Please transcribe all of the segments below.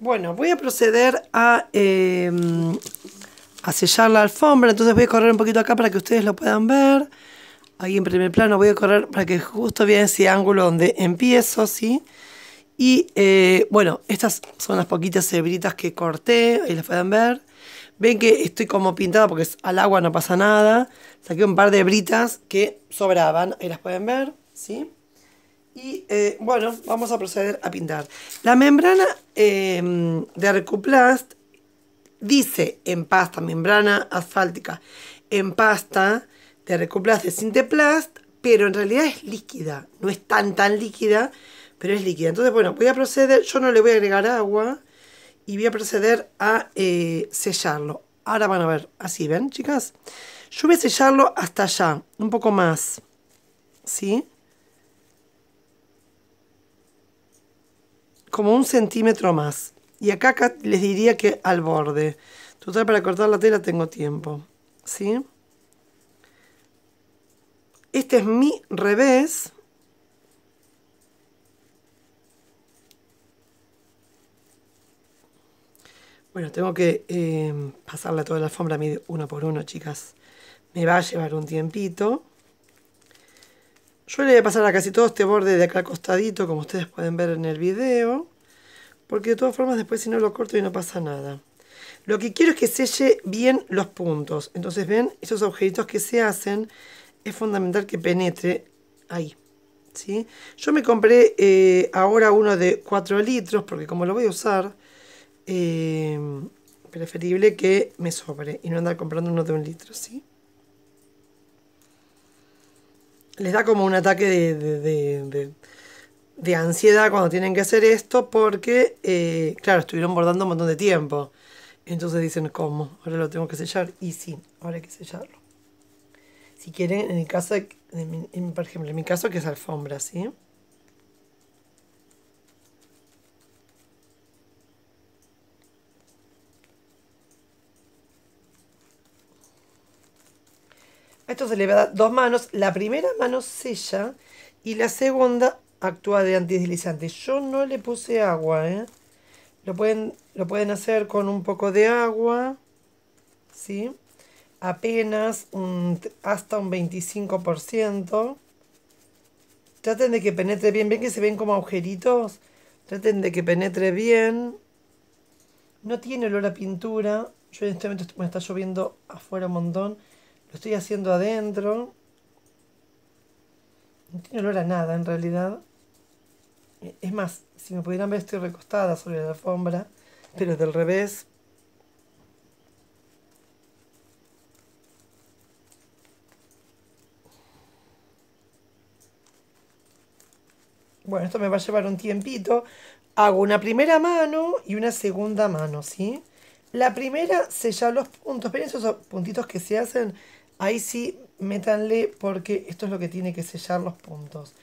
Bueno, voy a proceder a, em, a, sellar la alfombra, entonces voy a correr un poquito acá para que ustedes lo puedan ver. Ahí en primer plano voy a correr para que justo vean ese ángulo donde empiezo, ¿sí? Y eh, bueno, estas son las poquitas hebritas que corté, ahí las pueden ver. Ven que estoy como pintada porque al agua no pasa nada. Saqué un par de hebritas que sobraban, ahí las pueden ver, ¿sí? Y eh, bueno, vamos a proceder a pintar. La membrana eh, de Recuplast dice en pasta, membrana asfáltica, en pasta de Recuplast de Sinteplast, pero en realidad es líquida. No es tan tan líquida, pero es líquida. Entonces, bueno, voy a proceder, yo no le voy a agregar agua y voy a proceder a eh, sellarlo. Ahora van a ver, así, ¿ven, chicas? Yo voy a sellarlo hasta allá, un poco más, ¿sí? sí como un centímetro más. Y acá, les diría que al borde. Total, para cortar la tela tengo tiempo. ¿Sí? Este es mi revés. Bueno, tengo que pasarla eh, pasarle toda la alfombra uno por uno, chicas. Me va a llevar un tiempito. Yo le voy a pasar a casi todo este borde de acá costadito, como ustedes pueden ver en el video. Porque de todas formas después si no lo corto y no pasa nada. Lo que quiero es que selle bien los puntos. Entonces, ven, esos agujeritos que se hacen, es fundamental que penetre ahí. ¿sí? Yo me compré eh, ahora uno de 4 litros, porque como lo voy a usar, eh, preferible que me sobre y no andar comprando uno de un litro. ¿sí? les da como un ataque de, ansiedad cuando tienen que hacer esto porque, eh, claro, estuvieron bordando un montón de tiempo. Entonces dicen, ¿cómo? Ahora lo tengo que sellar. Y sí, ahora hay que sellarlo. Si quieren, en el caso, por ejemplo, en mi caso que es alfombra, ¿sí? esto se le va a dar dos manos. La primera mano sella y la segunda actúa de antideslizante. Yo no le puse agua, ¿eh? Lo pueden, lo pueden hacer con un poco de agua, ¿sí? Apenas hasta un 25%. Traten de que penetre bien. ¿Ven que se ven como agujeritos? Traten de que penetre bien. No tiene olor a pintura. Yo en este momento me está lloviendo afuera un montón. Lo estoy haciendo adentro. No tiene olor a nada en realidad. E, es más, si me pudieran ver estoy recostada sobre la alfombra, pero del revés. Bueno, esto me va a llevar un tiempito. Hago una primera mano y una segunda mano, ¿sí? La primera sella los puntos. Ven esos puntitos que se hacen Ahí sí, métanle porque esto es lo que tiene que sellar los puntos.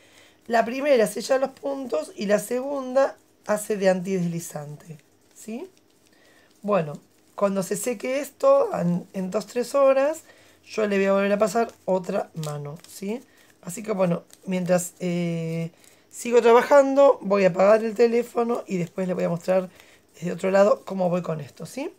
La primera sella los puntos y la segunda hace de antideslizante. ¿Sí? Bueno, cuando se seque esto, en 2-3 horas, yo le voy a volver a pasar otra mano. ¿Sí? Así que bueno, mientras eh, sigo trabajando, voy a apagar el teléfono y después le voy a mostrar desde otro lado cómo voy con esto. ¿Sí?